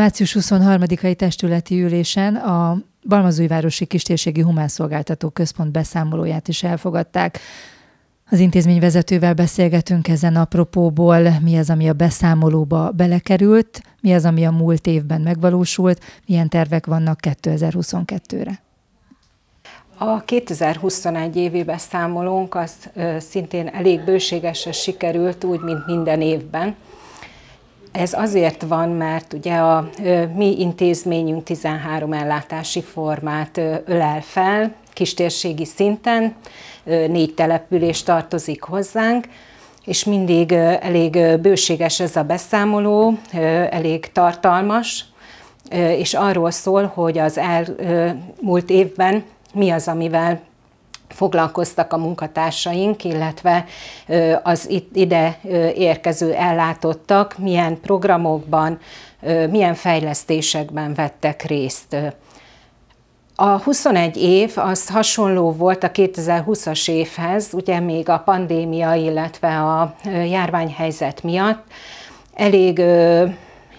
Március 23-ai testületi ülésen a Balmazújvárosi Kistérségi Humánszolgáltató Központ beszámolóját is elfogadták. Az intézmény vezetővel beszélgetünk ezen apropóból, mi az, ami a beszámolóba belekerült, mi az, ami a múlt évben megvalósult, milyen tervek vannak 2022-re. A 2021 évi beszámolónk az szintén elég bőségesen sikerült, úgy, mint minden évben. Ez azért van, mert ugye a mi intézményünk 13 ellátási formát ölel fel, kistérségi szinten, négy település tartozik hozzánk, és mindig elég bőséges ez a beszámoló, elég tartalmas, és arról szól, hogy az elmúlt évben mi az, amivel foglalkoztak a munkatársaink, illetve az ide érkező ellátottak, milyen programokban, milyen fejlesztésekben vettek részt. A 21 év az hasonló volt a 2020-as évhez, ugye még a pandémia, illetve a járványhelyzet miatt. Elég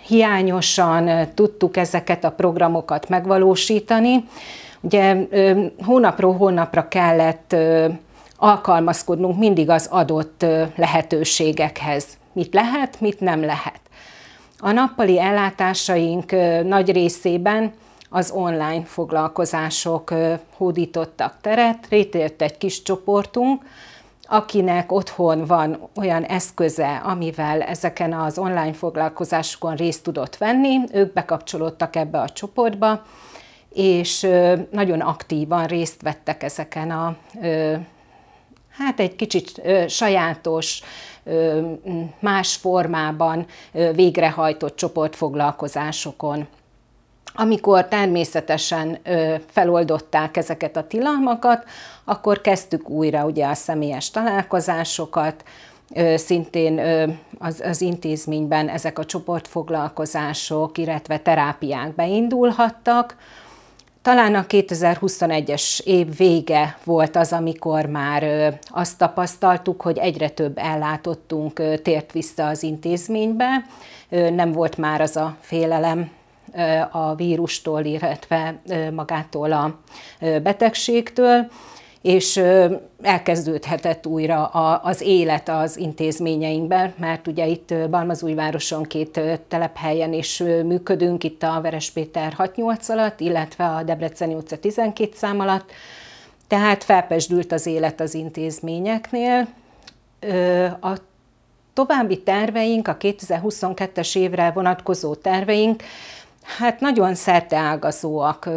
hiányosan tudtuk ezeket a programokat megvalósítani, Ugye hónapról hónapra kellett alkalmazkodnunk mindig az adott lehetőségekhez. Mit lehet, mit nem lehet. A nappali ellátásaink nagy részében az online foglalkozások hódítottak teret, rétért egy kis csoportunk, akinek otthon van olyan eszköze, amivel ezeken az online foglalkozásokon részt tudott venni, ők bekapcsolódtak ebbe a csoportba, és nagyon aktívan részt vettek ezeken a hát egy kicsit sajátos, más formában végrehajtott csoportfoglalkozásokon. Amikor természetesen feloldották ezeket a tilalmakat, akkor kezdtük újra ugye a személyes találkozásokat, szintén az, az intézményben ezek a csoportfoglalkozások, illetve terápiák beindulhattak, talán a 2021-es év vége volt az, amikor már azt tapasztaltuk, hogy egyre több ellátottunk tért vissza az intézménybe, nem volt már az a félelem a vírustól, illetve magától a betegségtől és elkezdődhetett újra az élet az intézményeinkben, mert ugye itt Balmazújvároson két telephelyen is működünk, itt a Veres Péter 68 alatt, illetve a Debreceni utca 12 szám alatt, tehát felpesdült az élet az intézményeknél. A további terveink, a 2022-es évre vonatkozó terveink, hát nagyon szerteágazóak.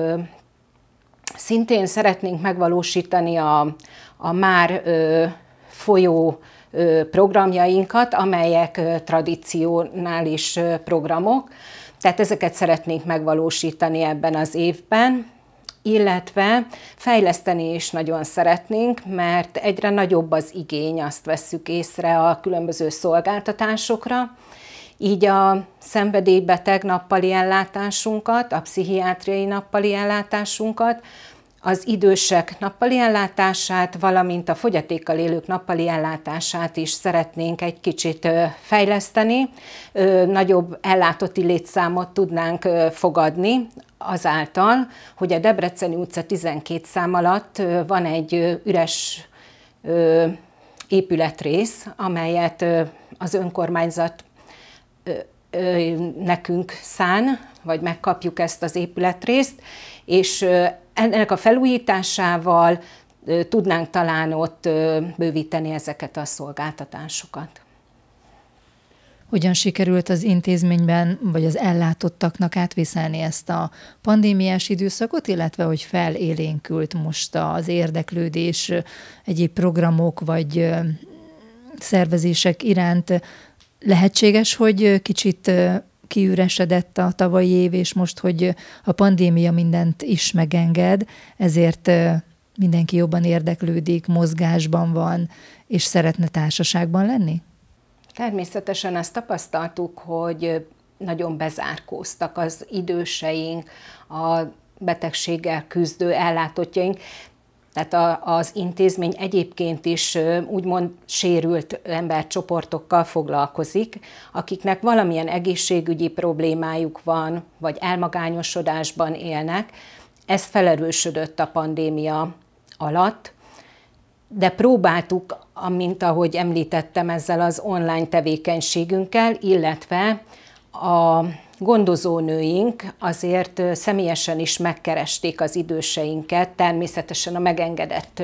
Szintén szeretnénk megvalósítani a, a már ö, folyó ö, programjainkat, amelyek ö, tradicionális ö, programok, tehát ezeket szeretnénk megvalósítani ebben az évben, illetve fejleszteni is nagyon szeretnénk, mert egyre nagyobb az igény, azt vesszük észre a különböző szolgáltatásokra, így a szenvedélybeteg nappali ellátásunkat, a pszichiátriai nappali ellátásunkat, az idősek nappali ellátását, valamint a fogyatékkal élők nappali ellátását is szeretnénk egy kicsit fejleszteni. Nagyobb ellátotti létszámot tudnánk fogadni azáltal, hogy a Debreceni utca 12 szám alatt van egy üres épületrész, amelyet az önkormányzat nekünk szán, vagy megkapjuk ezt az épületrészt, és ennek a felújításával tudnánk talán ott bővíteni ezeket a szolgáltatásokat. Hogyan sikerült az intézményben, vagy az ellátottaknak átvészelni ezt a pandémiás időszakot, illetve hogy felélénkült most az érdeklődés egyéb programok, vagy szervezések iránt Lehetséges, hogy kicsit kiüresedett a tavalyi év, és most, hogy a pandémia mindent is megenged, ezért mindenki jobban érdeklődik, mozgásban van, és szeretne társaságban lenni? Természetesen azt tapasztaltuk, hogy nagyon bezárkóztak az időseink, a betegséggel küzdő ellátottjaink, tehát a, az intézmény egyébként is úgymond sérült embercsoportokkal foglalkozik, akiknek valamilyen egészségügyi problémájuk van, vagy elmagányosodásban élnek. Ez felerősödött a pandémia alatt, de próbáltuk, amint ahogy említettem, ezzel az online tevékenységünkkel, illetve a gondozónőink azért személyesen is megkeresték az időseinket, természetesen a megengedett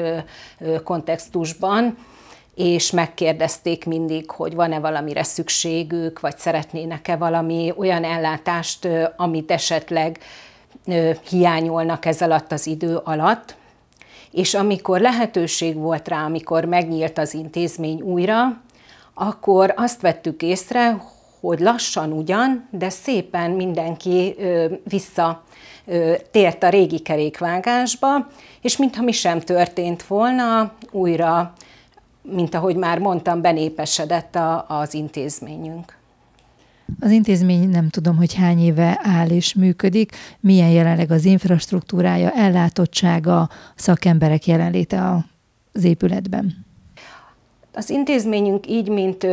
kontextusban, és megkérdezték mindig, hogy van-e valamire szükségük, vagy szeretnének-e valami olyan ellátást, amit esetleg hiányolnak ez alatt az idő alatt. És amikor lehetőség volt rá, amikor megnyílt az intézmény újra, akkor azt vettük észre, hogy lassan ugyan, de szépen mindenki vissza tért a régi kerékvágásba, és mintha mi sem történt volna, újra, mint ahogy már mondtam, benépesedett a, az intézményünk. Az intézmény nem tudom, hogy hány éve áll és működik, milyen jelenleg az infrastruktúrája, ellátottsága, szakemberek jelenléte az épületben. Az intézményünk így, mint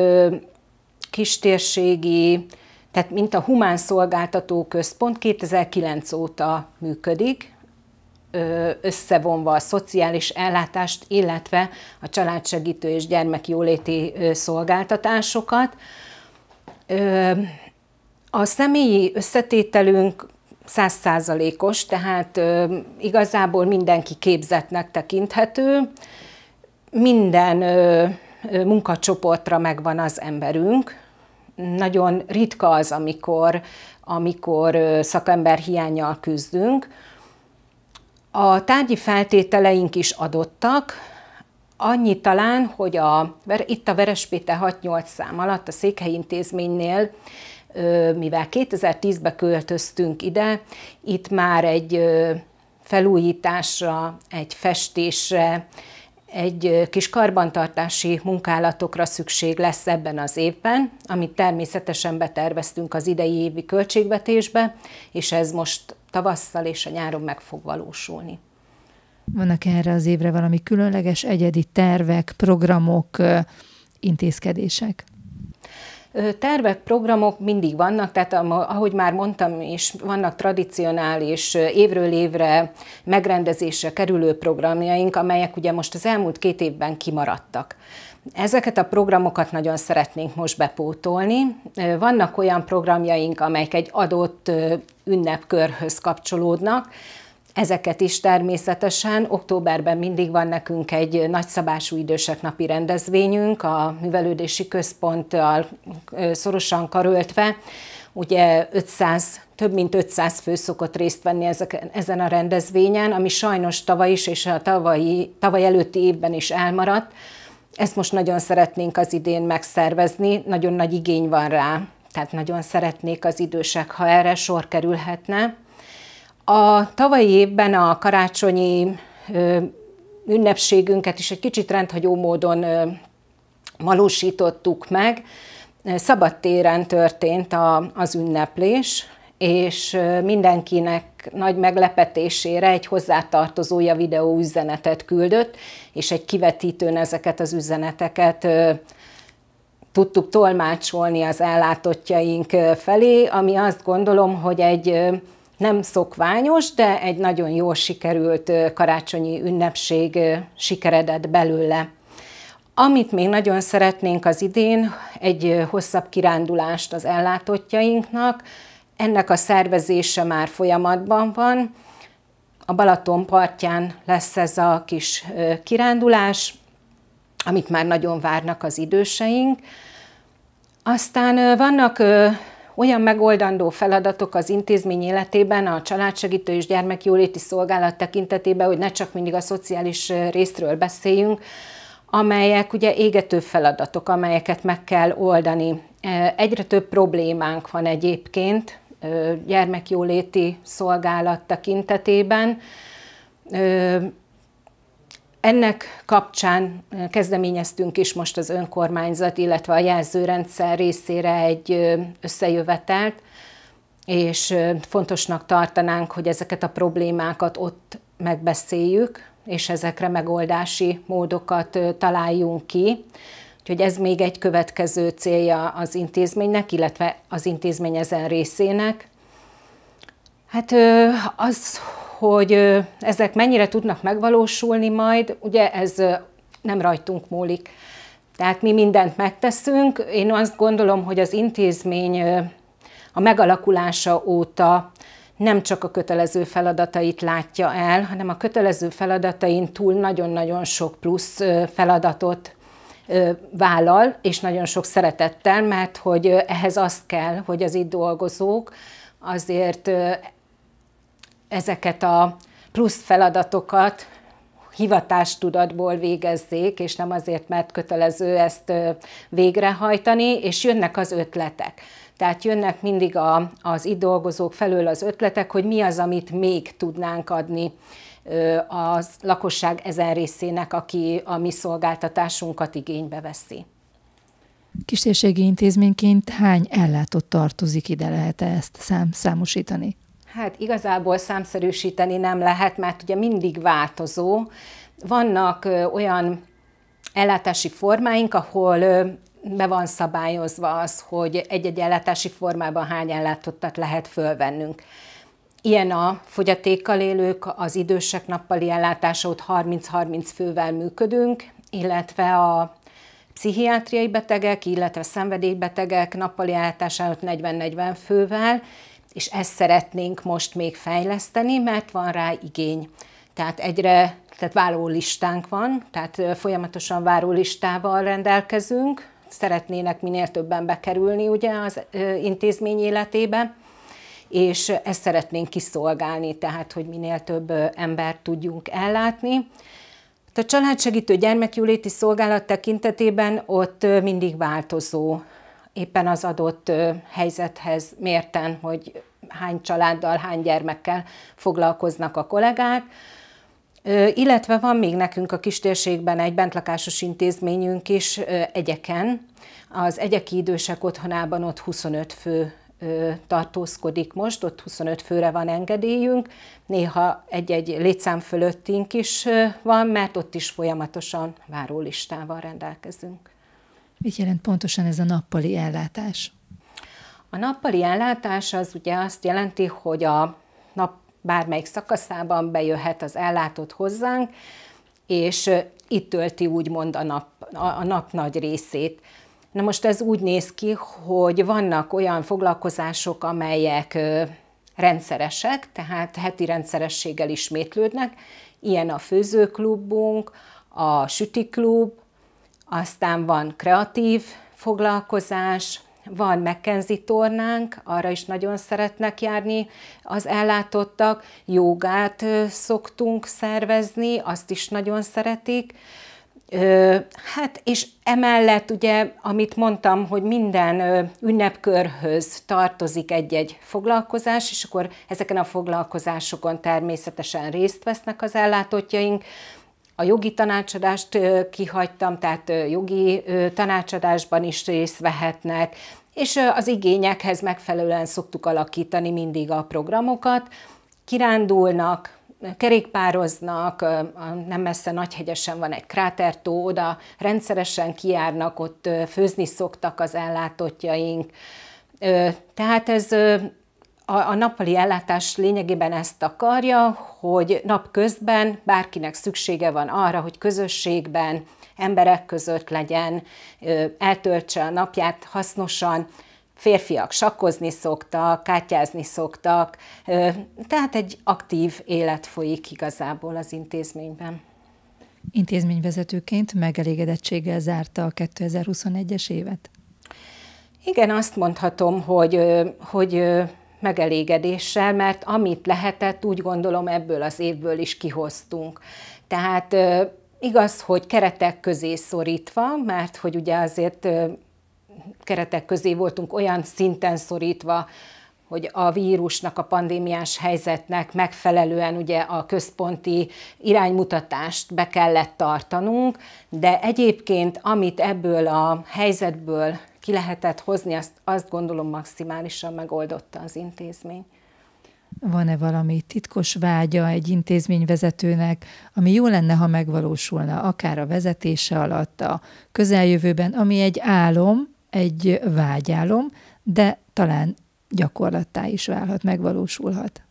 kistérségi, tehát mint a Humán Szolgáltató Központ 2009 óta működik, összevonva a szociális ellátást, illetve a családsegítő és gyermekjóléti szolgáltatásokat. A személyi összetételünk százszázalékos, tehát igazából mindenki képzetnek tekinthető, minden munkacsoportra megvan az emberünk, nagyon ritka az, amikor, amikor szakember hiányjal küzdünk. A tárgyi feltételeink is adottak, annyi talán, hogy a, itt a Verespéte 6-8 szám alatt a Székhelyi Intézménynél mivel 2010-ben költöztünk ide, itt már egy felújításra, egy festésre, egy kis karbantartási munkálatokra szükség lesz ebben az évben, amit természetesen beterveztünk az idei évi költségvetésbe, és ez most tavasszal és a nyáron meg fog valósulni. Vannak erre az évre valami különleges egyedi tervek, programok, intézkedések? Tervek, programok mindig vannak, tehát ahogy már mondtam is, vannak tradicionális évről évre megrendezésre kerülő programjaink, amelyek ugye most az elmúlt két évben kimaradtak. Ezeket a programokat nagyon szeretnénk most bepótolni. Vannak olyan programjaink, amelyek egy adott ünnepkörhöz kapcsolódnak, Ezeket is természetesen októberben mindig van nekünk egy nagyszabású idősek napi rendezvényünk, a művelődési központtal szorosan karöltve, ugye 500, több mint 500 fő szokott részt venni ezek, ezen a rendezvényen, ami sajnos tavaly is és a tavalyi, tavaly előtti évben is elmaradt. Ezt most nagyon szeretnénk az idén megszervezni, nagyon nagy igény van rá, tehát nagyon szeretnék az idősek, ha erre sor kerülhetne. A tavalyi évben a karácsonyi ünnepségünket is egy kicsit rendhagyó módon valósítottuk meg. Szabadtéren történt a, az ünneplés, és mindenkinek nagy meglepetésére egy hozzátartozója videó üzenetet küldött, és egy kivetítőn ezeket az üzeneteket tudtuk tolmácsolni az ellátottjaink felé, ami azt gondolom, hogy egy nem szokványos, de egy nagyon jól sikerült karácsonyi ünnepség sikeredett belőle. Amit még nagyon szeretnénk az idén, egy hosszabb kirándulást az ellátottjainknak. Ennek a szervezése már folyamatban van. A Balaton partján lesz ez a kis kirándulás, amit már nagyon várnak az időseink. Aztán vannak olyan megoldandó feladatok az intézmény életében, a családsegítő és gyermekjóléti szolgálat tekintetében, hogy ne csak mindig a szociális részről beszéljünk, amelyek ugye égető feladatok, amelyeket meg kell oldani. Egyre több problémánk van egyébként gyermekjóléti szolgálat tekintetében ennek kapcsán kezdeményeztünk is most az önkormányzat, illetve a jelzőrendszer részére egy összejövetelt, és fontosnak tartanánk, hogy ezeket a problémákat ott megbeszéljük, és ezekre megoldási módokat találjunk ki. Úgyhogy ez még egy következő célja az intézménynek, illetve az intézmény ezen részének. Hát az, hogy ezek mennyire tudnak megvalósulni majd, ugye ez nem rajtunk múlik. Tehát mi mindent megteszünk. Én azt gondolom, hogy az intézmény a megalakulása óta nem csak a kötelező feladatait látja el, hanem a kötelező feladatain túl nagyon-nagyon sok plusz feladatot vállal, és nagyon sok szeretettel, mert hogy ehhez azt kell, hogy az itt dolgozók azért ezeket a plusz feladatokat hivatástudatból végezzék, és nem azért, mert kötelező ezt végrehajtani, és jönnek az ötletek. Tehát jönnek mindig a, az itt dolgozók felől az ötletek, hogy mi az, amit még tudnánk adni a lakosság ezen részének, aki a mi szolgáltatásunkat igénybe veszi. Kistérségi intézményként hány ellátott tartozik ide lehet -e ezt szám, számosítani? Hát igazából számszerűsíteni nem lehet, mert ugye mindig változó. Vannak olyan ellátási formáink, ahol be van szabályozva az, hogy egy-egy ellátási formában hány ellátottat lehet fölvennünk. Ilyen a fogyatékkal élők, az idősek nappali ellátása, ott 30-30 fővel működünk, illetve a pszichiátriai betegek, illetve szenvedélybetegek nappali ellátása 40-40 fővel, és ezt szeretnénk most még fejleszteni, mert van rá igény. Tehát egyre, tehát listánk van, tehát folyamatosan listával rendelkezünk, szeretnének minél többen bekerülni ugye az intézmény életébe, és ezt szeretnénk kiszolgálni, tehát hogy minél több embert tudjunk ellátni. A családsegítő gyermekjóléti szolgálat tekintetében ott mindig változó éppen az adott helyzethez mérten, hogy hány családdal, hány gyermekkel foglalkoznak a kollégák. Illetve van még nekünk a kistérségben egy bentlakásos intézményünk is egyeken. Az egyeki idősek otthonában ott 25 fő tartózkodik most, ott 25 főre van engedélyünk, néha egy-egy létszám fölöttünk is van, mert ott is folyamatosan várólistával rendelkezünk. Mit jelent pontosan ez a nappali ellátás? A nappali ellátás az ugye azt jelenti, hogy a nap bármelyik szakaszában bejöhet az ellátott hozzánk, és itt tölti úgymond a nap, a, nap nagy részét. Na most ez úgy néz ki, hogy vannak olyan foglalkozások, amelyek rendszeresek, tehát heti rendszerességgel ismétlődnek, ilyen a főzőklubunk, a sütiklub, aztán van kreatív foglalkozás, van McKenzie tornánk, arra is nagyon szeretnek járni az ellátottak, jogát szoktunk szervezni, azt is nagyon szeretik. Hát, és emellett ugye, amit mondtam, hogy minden ünnepkörhöz tartozik egy-egy foglalkozás, és akkor ezeken a foglalkozásokon természetesen részt vesznek az ellátottjaink, a jogi tanácsadást kihagytam, tehát jogi tanácsadásban is részt vehetnek, és az igényekhez megfelelően szoktuk alakítani mindig a programokat. Kirándulnak, kerékpároznak, nem messze Nagyhegyesen van egy krátertó, oda rendszeresen kijárnak, ott főzni szoktak az ellátottjaink. Tehát ez a, a nappali ellátás lényegében ezt akarja, hogy napközben bárkinek szüksége van arra, hogy közösségben, emberek között legyen, eltöltse a napját hasznosan, férfiak sakkozni szoktak, kártyázni szoktak, tehát egy aktív élet folyik igazából az intézményben. Intézményvezetőként megelégedettséggel zárta a 2021-es évet? Igen, azt mondhatom, hogy, hogy megelégedéssel, mert amit lehetett, úgy gondolom ebből az évből is kihoztunk. Tehát igaz, hogy keretek közé szorítva, mert hogy ugye azért keretek közé voltunk olyan szinten szorítva, hogy a vírusnak, a pandémiás helyzetnek megfelelően ugye a központi iránymutatást be kellett tartanunk, de egyébként amit ebből a helyzetből ki lehetett hozni, azt, azt gondolom maximálisan megoldotta az intézmény. Van-e valami titkos vágya egy intézményvezetőnek, ami jó lenne, ha megvalósulna, akár a vezetése alatt, a közeljövőben, ami egy álom, egy vágyálom, de talán gyakorlattá is válhat, megvalósulhat?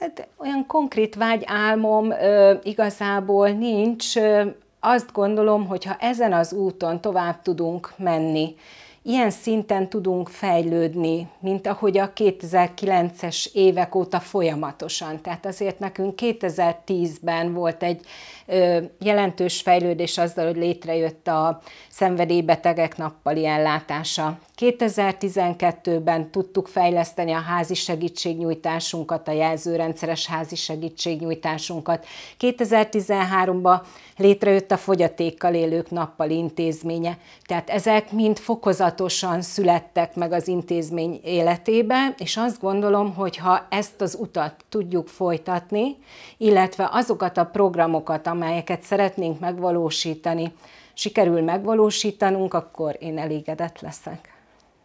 Hát olyan konkrét vágy álmom ö, igazából nincs. Ö, azt gondolom, hogy ha ezen az úton tovább tudunk menni, ilyen szinten tudunk fejlődni, mint ahogy a 2009-es évek óta folyamatosan. Tehát azért nekünk 2010-ben volt egy ö, jelentős fejlődés azzal, hogy létrejött a szenvedélybetegek nappali ellátása. 2012-ben tudtuk fejleszteni a házi segítségnyújtásunkat, a jelzőrendszeres házi segítségnyújtásunkat. 2013-ban létrejött a fogyatékkal élők nappali intézménye, tehát ezek mind fokozatosan születtek meg az intézmény életébe, és azt gondolom, hogy ha ezt az utat tudjuk folytatni, illetve azokat a programokat, amelyeket szeretnénk megvalósítani, sikerül megvalósítanunk, akkor én elégedett leszek.